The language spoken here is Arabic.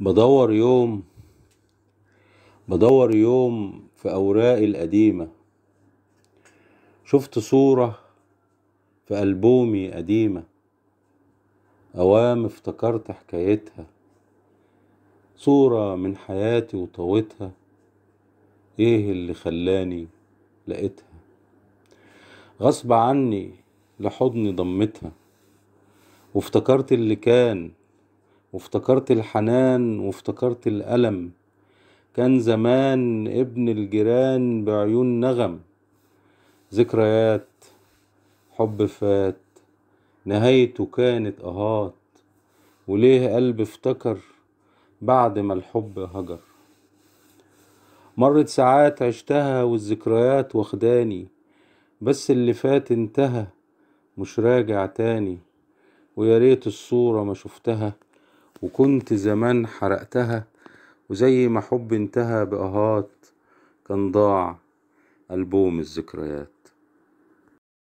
بدور يوم بدور يوم في أوراقي القديمة شفت صورة في ألبومي قديمة أوام افتكرت حكايتها صورة من حياتي وطوتها ايه اللي خلاني لقيتها غصب عني لحضني ضمتها وافتكرت اللي كان وافتكرت الحنان وافتكرت الألم كان زمان ابن الجيران بعيون نغم ذكريات حب فات نهايته كانت أهات وليه قلبي افتكر بعد ما الحب هجر مرت ساعات عشتها والذكريات واخداني بس اللي فات انتهى مش راجع تاني ويا ريت الصورة ما شفتها وكنت زمان حرقتها وزي ما حب انتهى بآهات كان ضاع ألبوم الذكريات